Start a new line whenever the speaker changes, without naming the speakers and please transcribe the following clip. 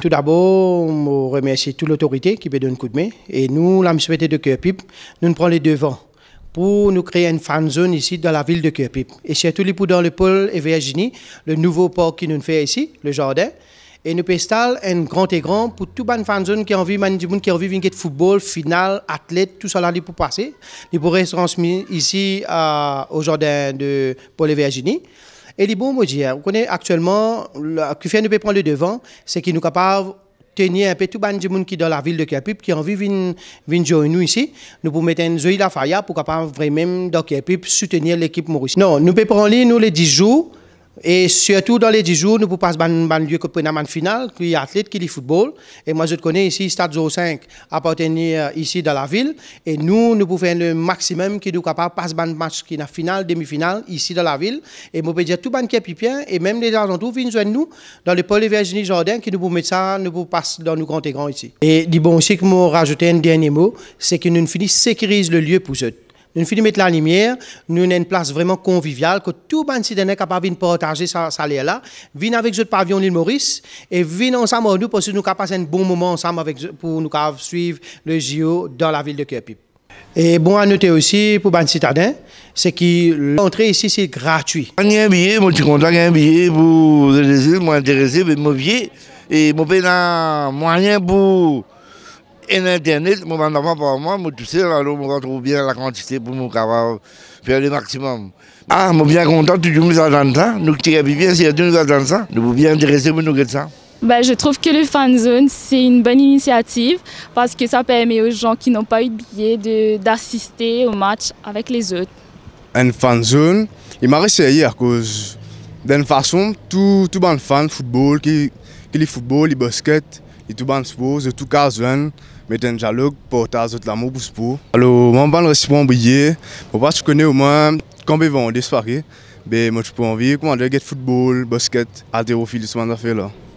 Tout d'abord, je remercie toute l'autorité qui me donne un coup de main. Et nous, la municipalité de cœur nous, prenons les devants pour nous créer une fan zone ici dans la ville de Kirpip. Et surtout pour dans le pôle et Virginie, le nouveau port qui nous fait ici, le jardin. Et nous installons un grand et grand pour tout les fan zone qui ont envie, du monde qui ont envie de football, finale, athlète, tout cela pour passer. Ils pourrait se transmis ici euh, au jardin de Pôle et Virginie. Et les bons maudits, on connaît actuellement, le, qui fait nous prendre le devant, c'est qu'il nous capable tenir un peu tout le monde qui est dans la ville de Kerpip, qui envie de venir joindre nous ici. Nous pouvons mettre œil à Lafaya pour capable vraiment dans Kerpip soutenir l'équipe Maurice. Non, nous pouvons prendre nous les 10 jours et surtout dans les 10 jours, nous pouvons passer dans le lieu que la final, qui est athlète, qui est football. Et moi, je te connais ici, Stade 05 appartenir euh, ici dans la ville. Et nous, nous pouvons faire le maximum qui nous capable de passer dans match qui est la finale, demi-finale, ici dans la ville. Et moi, je peux dire tout le monde qui est pipien, et même les gens autour viennent nous dans le pôle Virginie Jordan, qui nous pouvons mettre ça, nous pouvons passer dans nos grands ici. Et dis bon aussi que moi, rajouter un dernier mot, c'est que nous finissons sécurise le lieu pour eux. Nous finissons mettre la lumière, nous avons une place vraiment conviviale, que tout le monde est capable de partager sa salaire là, viennent avec le pavillon l'île Maurice, et viennent ensemble avec nous pour que nous passer un bon moment ensemble avec, pour nous suivre le JO dans la ville de Kerpip. Et bon à noter aussi pour les citadins, c'est que l'entrée ici c'est gratuit. J'ai billet, un billet pour les mais
mon et mon moyen pour. Et internet, mon en pas par moi, moi tout seul, alors je trouve bien la quantité pour mon capable faire le maximum. Ah, je suis bien content, tu nous attends ça, nous qui bien, si tu nous attends ça, nous sommes bien intéressés pour nous que ça. Ben, je trouve que le fan zone, c'est une bonne initiative parce que ça permet aux gens qui n'ont pas eu de billet d'assister au match avec les autres. Un
fan zone, il m'a essayé à cause d'une façon, tout, tout bon fan, football, qui, qui le football, le basket, itu ban sport tout surtout Kazwen mettre un dialogue pour ta autres l'amour pour sport alors mon ban respond briller pour pas je connais au moins quand ils vont des soirées ben moi tu peux envie commander get football basket haltérophilie ce genre daffaires là